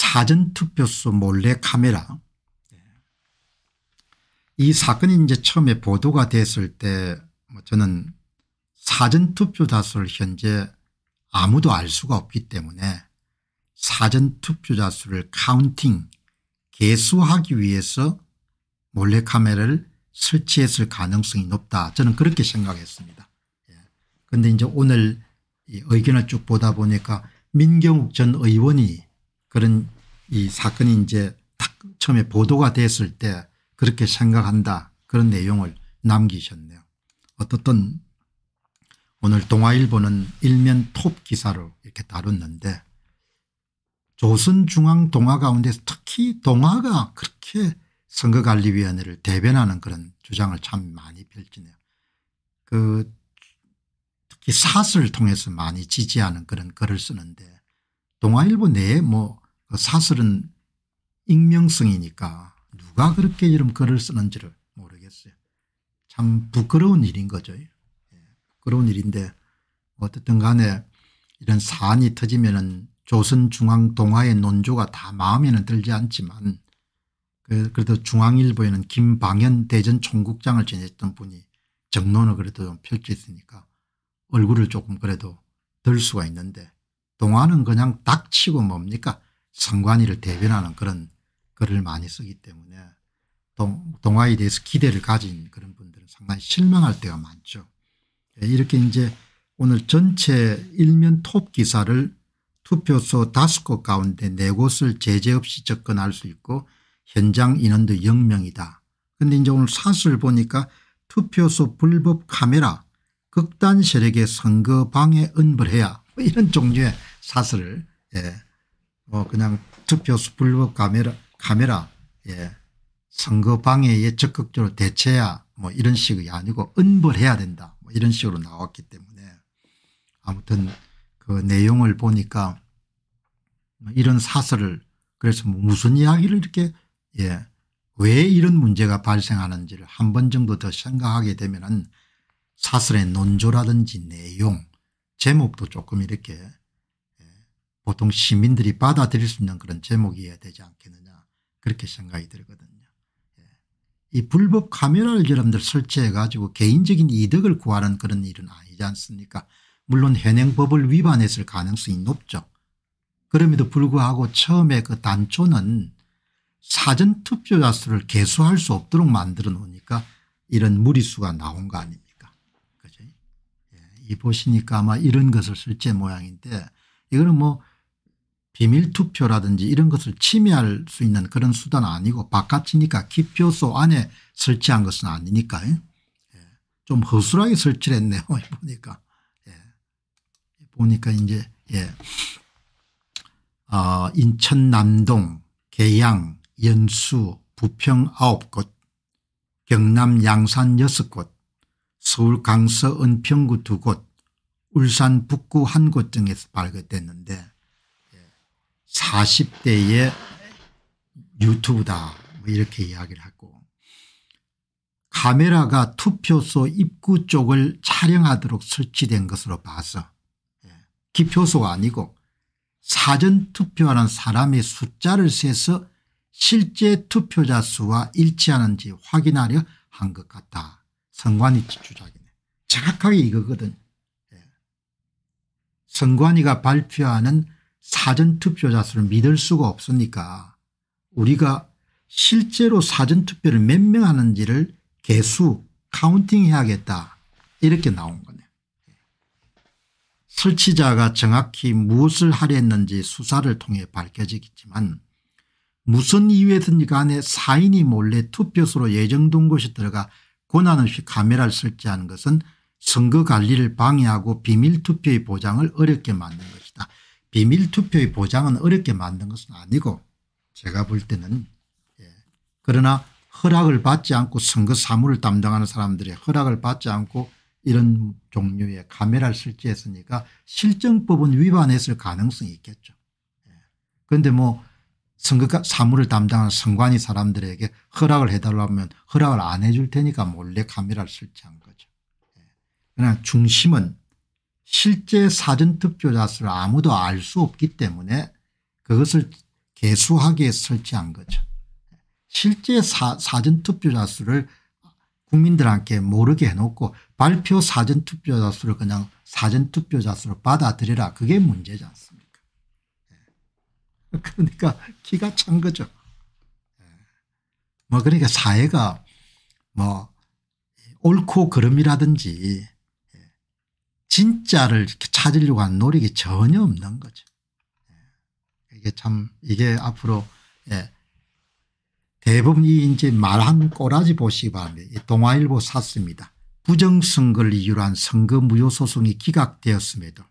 사전투표소 몰래 카메라 이 사건이 이제 처음에 보도가 됐을 때 뭐 저는 사전투표 자수를 현재 아무도 알 수가 없기 때문에 사전투표 자수를 카운팅 개수하기 위해서 몰래카메라를 설치했을 가능성이 높다 저는 그렇게 생각했습니다. 그런데 예. 이제 오늘 의견을 쭉 보다 보니까 민경욱 전 의원이 그런 이 사건이 이제 딱 처음에 보도가 됐을 때 그렇게 생각한다 그런 내용을 남기셨네요. 어떻든 오늘 동아일보는 일면 톱 기사로 이렇게 다뤘는데 조선중앙 동화 가운데서 특히 동화가 그렇게 선거관리위원회를 대변하는 그런 주장을 참 많이 펼치네요. 그 특히 사설을 통해서 많이 지지하는 그런 글을 쓰는데 동아일보 내에 뭐그 사설은 익명성이니까 누가 그렇게 이름 글을 쓰는지를 모르겠어요. 참 부끄러운 일인 거죠. 예, 부끄러운 일인데 어쨌든 간에 이런 사안이 터지면은 조선중앙동화의 논조가 다 마음에는 들지 않지만 그 그래도 중앙일보에는 김방현 대전 총국장을 지냈던 분이 정론을 그래도 펼쳤으니까 얼굴을 조금 그래도 들 수가 있는데 동화는 그냥 닥치고 뭡니까 선관위를 대변하는 그런 글을 많이 쓰기 때문에 동, 화에 대해서 기대를 가진 그런 분들은 상당히 실망할 때가 많죠. 예, 이렇게 이제 오늘 전체 일면 톱 기사를 투표소 다섯 곳 가운데 네 곳을 제재 없이 접근할 수 있고 현장 인원도 0명이다. 그런데 이제 오늘 사설 보니까 투표소 불법 카메라 극단 세력의 선거 방해 은벌해야 뭐 이런 종류의 사설을 예, 뭐 그냥 투표수 불법 카메라, 카메라, 예. 선거 방해에 적극적으로 대체야 뭐 이런 식이 아니고 은벌해야 된다 뭐 이런 식으로 나왔기 때문에 아무튼 그 내용을 보니까 뭐 이런 사설을 그래서 뭐 무슨 이야기를 이렇게 예. 왜 이런 문제가 발생하는지를 한 번 정도 더 생각하게 되면 은 사설의 논조라든지 내용 제목도 조금 이렇게 보통 시민들이 받아들일 수 있는 그런 제목이어야 되지 않겠느냐 그렇게 생각이 들거든요. 예. 이 불법 카메라를 여러분들 설치해 가지고 개인적인 이득을 구하는 그런 일은 아니지 않습니까 물론 현행법을 위반했을 가능성이 높죠. 그럼에도 불구하고 처음에 그 단초는 사전투표자 수를 개수할 수 없도록 만들어 놓으니까 이런 무리수가 나온 거 아닙니까 그죠? 예, 이 보시니까 아마 이런 것을 실제 모양인데 이거는 뭐 비밀 투표라든지 이런 것을 침해할 수 있는 그런 수단은 아니고 바깥이니까 기표소 안에 설치한 것은 아니니까 예. 좀 허술하게 설치를 했네요 보니까 예. 보니까 이제 예. 어, 아, 인천 남동 계양 연수 부평 아곳 경남 양산 여곳 서울 강서 은평구 두곳 울산 북구 한 곳 등에서 발견됐는데 40대의 유튜브다 뭐 이렇게 이야기를 하고 카메라가 투표소 입구 쪽을 촬영하도록 설치된 것으로 봐서 예. 기표소가 아니고 사전 투표하는 사람의 숫자를 세서 실제 투표자 수와 일치하는지 확인하려 한 것 같다. 선관위 주장이네. 정확하게 이거거든. 예. 선관위가 발표하는 사전투표자 수를 믿을 수가 없으니까 우리가 실제로 사전투표를 몇 명 하는지를 개수 카운팅 해야겠다 이렇게 나온 거네요. 설치자가 정확히 무엇을 하려 했는지 수사를 통해 밝혀지겠지만 무슨 이유에든지 간에 그 사인이 몰래 투표소로 예정된 곳이 들어가 고난없이 카메라를 설치하는 것은 선거 관리를 방해하고 비밀투표의 보장을 어렵게 만든 것이다. 비밀투표의 보장은 어렵게 만든 것은 아니고 제가 볼 때는 예. 그러나 허락을 받지 않고 선거 사무를 담당하는 사람들의 허락을 받지 않고 이런 종류의 카메라를 설치했으니까 실정법은 위반했을 가능성이 있겠죠. 예. 그런데 뭐 선거 사무를 담당하는 선관위 사람들에게 허락을 해달라면 허락을 안 해줄 테니까 몰래 카메라를 설치한 거죠. 예. 그러나 중심은 실제 사전투표자수를 아무도 알 수 없기 때문에 그것을 개수하게 설치한 거죠. 실제 사, 전투표자 수를 국민들한테 모르게 해놓고 발표 사전투표자 수를 그냥 사전투표자 수로 받아들여라 그게 문제지 않습니까 예. 그러니까 기가 찬 거죠. 예. 뭐 그러니까 사회가 뭐 옳고 그름이라든지 진짜를 이렇게 찾으려고 한 노력이 전혀 없는 거죠. 예. 이게 참 이게 앞으로 예. 대부분 이 이제 말 한 꼬라지 보시기 바랍니다. 동아일보 샀습니다. 부정선거를 이유로 한 선거 무효 소송이 기각되었음에도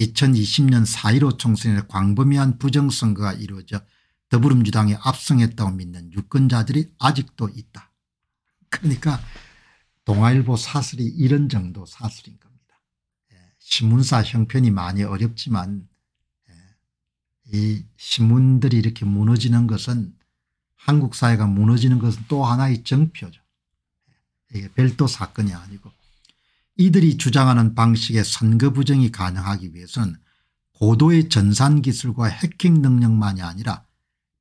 2020년 4.15 총선에 광범위한 부정선거가 이루어져 더불어민주당이 압승했다고 믿는 유권자들이 아직도 있다. 그러니까 동아일보 사슬이 이런 정도 사슬인 것 신문사 형편이 많이 어렵지만 예, 이 신문들이 이렇게 무너지는 것은 한국 사회가 무너지는 것은 또 하나의 정표죠. 예, 이게 별도 사건이 아니고 이들이 주장하는 방식의 선거 부정이 가능하기 위해서는 고도의 전산 기술과 해킹 능력만이 아니라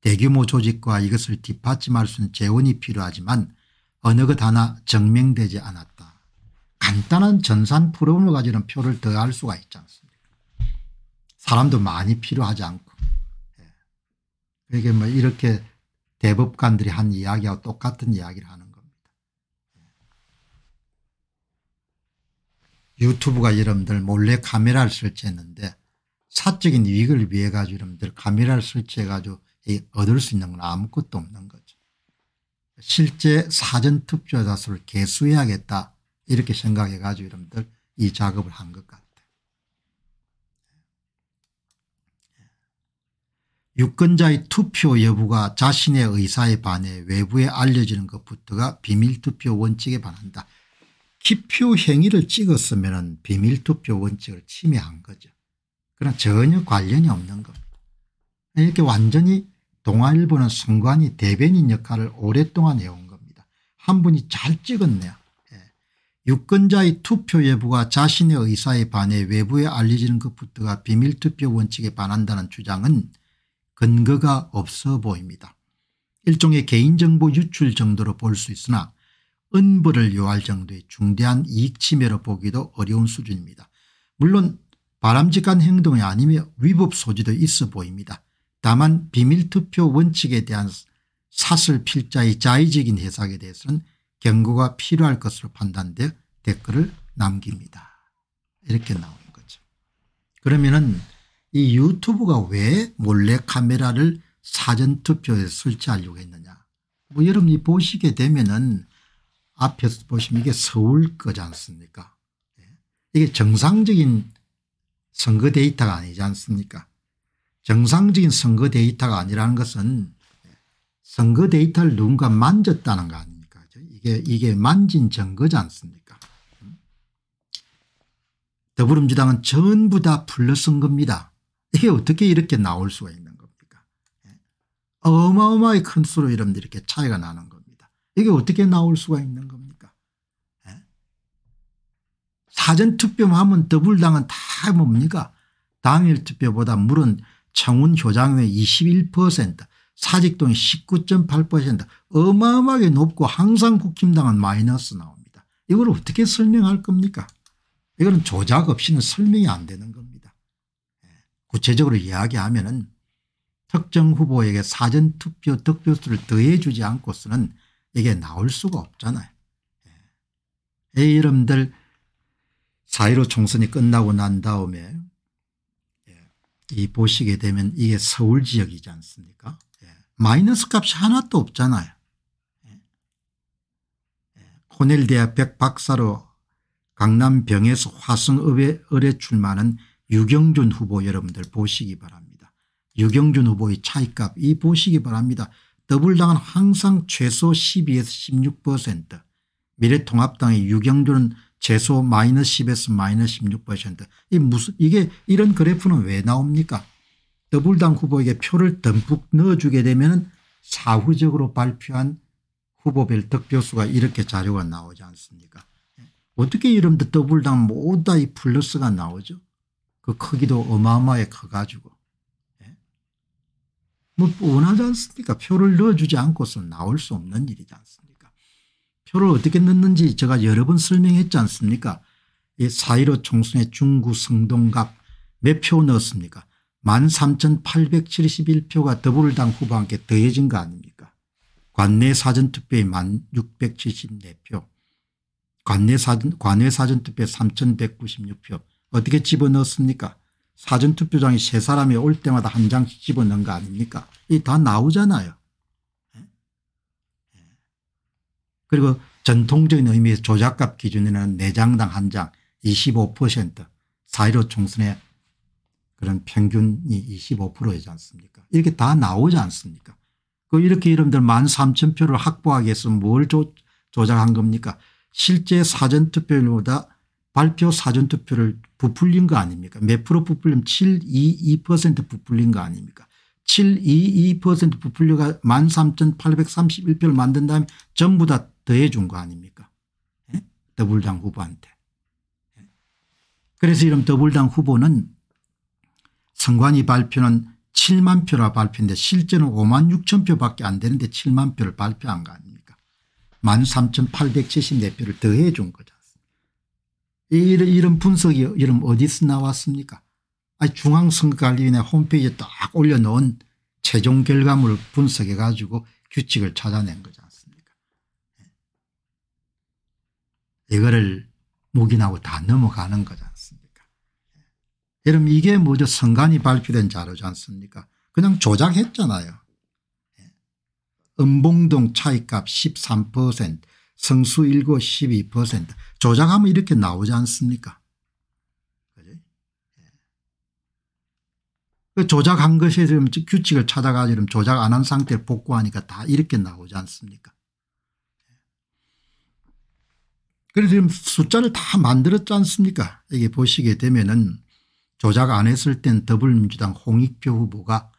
대규모 조직과 이것을 뒷받침할 수 있는 재원이 필요하지만 어느 것 하나 증명되지 않았다. 간단한 전산 프로그램을 가지는 표를 더할 수가 있지 않습니까 사람도 많이 필요하지 않고 예. 그게 그러니까 뭐 이렇게 대법관들이 한 이야기와 똑같은 이야기를 하는 겁니다. 예. 유튜브가 여러분들 몰래 카메라를 설치했는데 사적인 이익을 위해 가지고 여러분들 카메라를 설치해가지고 얻을 수 있는 건 아무것도 없는 거죠. 실제 사전투표자 수를 개수해야겠다 이렇게 생각해 가지고 여러분들 이 작업을 한 것 같아요. 유권자의 투표 여부가 자신의 의사에 반해 외부에 알려지는 것부터가 비밀투표 원칙에 반한다. 기표 행위를 찍었으면 비밀투표 원칙을 침해한 거죠. 그러나 전혀 관련이 없는 겁니다. 이렇게 완전히 동아일보는 선관위 대변인 역할을 오랫동안 해온 겁니다. 한 분이 잘 찍었네요. 유권자의 투표 여부가 자신의 의사에 반해 외부에 알려지는 것부터가 비밀투표 원칙에 반한다는 주장은 근거가 없어 보입니다. 일종의 개인정보 유출 정도로 볼 수 있으나 은벌을 요할 정도의 중대한 이익침해로 보기도 어려운 수준입니다. 물론 바람직한 행동이 아니며 위법 소지도 있어 보입니다. 다만 비밀투표 원칙에 대한 사슬 필자의 자의적인 해석에 대해서는 경고가 필요할 것으로 판단되어 댓글을 남깁니다. 이렇게 나오는 거죠. 그러면은 이 유튜브가 왜 몰래 카메라를 사전투표에 설치하려고 했느냐. 뭐 여러분이 보시게 되면은 앞에서 보시면 이게 서울 거지 않습니까? 예. 이게 정상적인 선거 데이터가 아니지 않습니까? 정상적인 선거 데이터가 아니라는 것은 선거 데이터를 누군가 만졌다는 거 아니에요. 이게, 이게 만진 증거지 않습니까 더불어민주당은 전부 다 불러쓴 겁니다. 이게 어떻게 이렇게 나올 수가 있는 겁니까 예. 어마어마하큰 수로 이러면 이렇게 차이가 나는 겁니다. 이게 어떻게 나올 수가 있는 겁니까 예? 사전투표만 하면 더불당은 다 뭡니까 당일투표보다 물론 청운 효장회 21% 사직동이 19.8% 어마어마하게 높고 항상 국힘당은 마이너스 나옵니다. 이걸 어떻게 설명할 겁니까? 이거는 조작 없이는 설명이 안 되는 겁니다. 예. 구체적으로 이야기하면 은 특정 후보에게 사전투표 득표수를 더해주지 않고서는 이게 나올 수가 없잖아요. 예. 이 이름들 4.15 총선이 끝나고 난 다음에 예, 이 보시게 되면 이게 서울 지역이지 않습니까 마이너스 값이 하나도 없잖아요. 코넬 대학 박사로 강남 병에서 화성의뢰 출마하는 유경준 후보 여러분들 보시기 바랍니다. 유경준 후보의 차이값 이 보시기 바랍니다. 더불당은 항상 최소 12에서 16% 미래통합당의 유경준은 최소 마이너스 10에서 마이너스 16%이 무슨 이게 이런 그래프는 왜 나옵니까? 더불당 후보에게 표를 듬뿍 넣어주게 되면 사후적으로 발표한 후보별 득표수가 이렇게 자료가 나오지 않습니까 어떻게 이름도 더블당 모두 다이 플러스가 나오죠 그 크기도 어마어마하게 커가지고 예? 뭐 뻔하지 않습니까 표를 넣어주지 않고서 나올 수 없는 일이지 않습니까 표를 어떻게 넣는지 제가 여러 번 설명했지 않습니까 이4.15 총선의 중구 성동갑 몇 표 넣었습니까 13,871표가 더불당 후보한테 더해진 거 아닙니까 관내 사전투표에 1,674표 관내 사전, 관외 사전투표에 3,196표 어떻게 집어넣습니까 사전투표장에 세 사람이 올 때마다 한 장씩 집어넣은 거 아닙니까 이 다 나오잖아요 예? 예. 그리고 전통적인 의미에서 조작값 기준에는 4장당 1장 25% 4.15 총선에 그런 평균이 25%이지 않습니까 이렇게 다 나오지 않습니까 그 이렇게 여러분들 1만 3천 표를 확보하기 위해서 뭘 조, 조작한 겁니까 실제 사전투표율보다 발표 사전투표를 부풀린 거 아닙니까 몇 프로 부풀리면 722% 부풀린 거 아닙니까 722% 부풀려가 13,831표를 만든 다음에 전부 다 더해준 거 아닙니까 예? 더불당 후보한테. 예? 그래서 이런 더불당 후보는 선관위 발표는 7만 표라 발표인데 실제는 5만 6천 표밖에 안 되는데 7만 표를 발표한 거 아닙니까 13,874표를 더해 준 거죠. 이런, 이런 분석이 이런 어디서 나왔습니까 아니 중앙선거관리위원회 홈페이지에 딱 올려놓은 최종 결과물을 분석해 가지고 규칙을 찾아낸 거지 예. 이거를 묵인하고 다 넘어가는 거지 않습니까 여러분 이게 뭐죠 선관이 발표된 자료지 않습니까 그냥 조작했잖아요. 은봉동 예. 차이값 13% 성수 일고 12% 조작하면 이렇게 나오지 않습니까 예. 그 조작한 것에 지금 규칙을 찾아가지고 조작 안 한 상태를 복구하니까 다 이렇게 나오지 않습니까 예. 그래서 지금 숫자를 다 만들었지 않습니까 이게 보시게 되면은 조작 안 했을 땐 더불어민주당 홍익표 후보가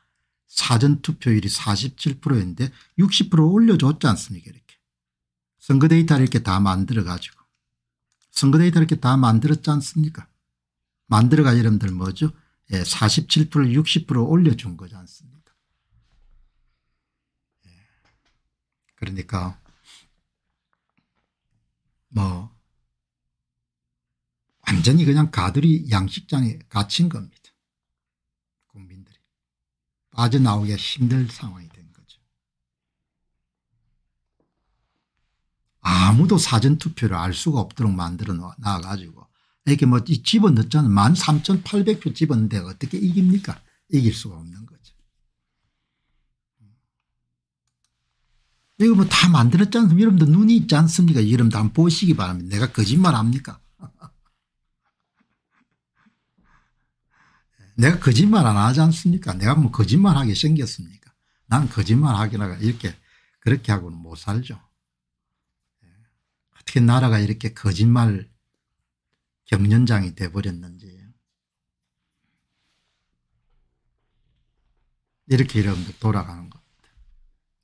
사전투표율이 47%인데 60% 올려줬지 않습니까 이렇게. 선거 데이터를 이렇게 다 만들어 가지고 선거 데이터를 이렇게 다 만들었지 않습니까 만들어가 여러분들 뭐죠 예, 47% 60% 올려준 거지 않습니까 예. 그러니까 뭐 완전히 그냥 가들이 양식장에 갇힌 겁니다. 국민들이 빠져나오기가 힘들 상황이 된 거죠. 아무도 사전투표를 알 수가 없도록 만들어 놔가지고 이렇게 뭐 집어넣었잖아요. 13,800표 집어넣는데 어떻게 이깁니까? 이길 수가 없는 거죠. 이거 뭐 다 만들었지 않습니까? 여러분들 눈이 있지 않습니까? 여러분들 한번 보시기 바랍니다. 내가 거짓말합니까? 내가 거짓말 안 하지 않습니까? 내가 뭐 거짓말하게 생겼습니까? 난 거짓말하기나 이렇게 그렇게 하고는 못 살죠. 예. 어떻게 나라가 이렇게 거짓말 경련장이 돼버렸는지 이렇게 여러분들 돌아가는 겁니다.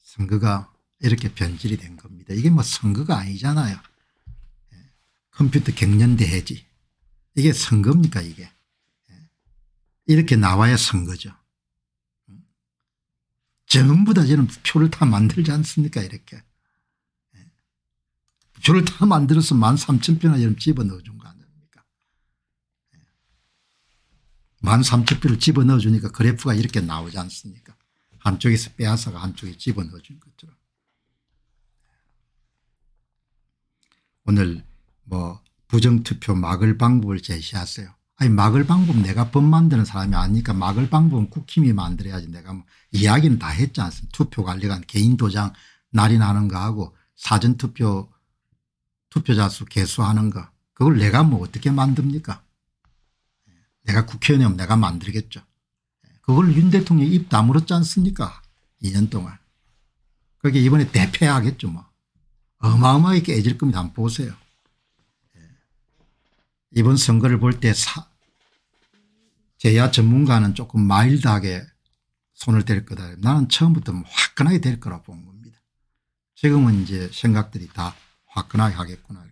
선거가 이렇게 변질이 된 겁니다. 이게 뭐 선거가 아니잖아요. 예. 컴퓨터 경련대회지. 이게 선거입니까 이게. 이렇게 나와야 선거죠. 전부 다 저는 표를 다 만들지 않습니까 이렇게. 표를 다 만들어서 만 삼천 표나 저는 집어넣어준 거 아닙니까. 만 삼천 표를 집어넣어주니까 그래프가 이렇게 나오지 않습니까. 한쪽에서 빼앗아가 한쪽에 집어넣어준 것처럼. 오늘 뭐 부정투표 막을 방법을 제시하세요. 아니 막을 방법 내가 법 만드는 사람이 아니니까 막을 방법은 국힘이 만들어야지 내가 뭐 이야기는 다 했지 않습니까 투표 관리관 개인 도장 날인하는 거하고 사전투표 투표자 수 개수하는 거 그걸 내가 뭐 어떻게 만듭니까 예. 내가 국회의원이면 내가 만들겠죠 예. 그걸 윤 대통령이 입 다물었지 않습니까 2년 동안 그게 이번에 대패하겠죠 뭐 어마어마하게 깨질 겁니다 한번 보세요 예. 이번 선거를 볼때 제야 전문가는 조금 마일드하게 손을 댈 거다. 나는 처음부터 화끈하게 될 거라 본 겁니다. 지금은 이제 생각들이 다 화끈하게 하겠구나.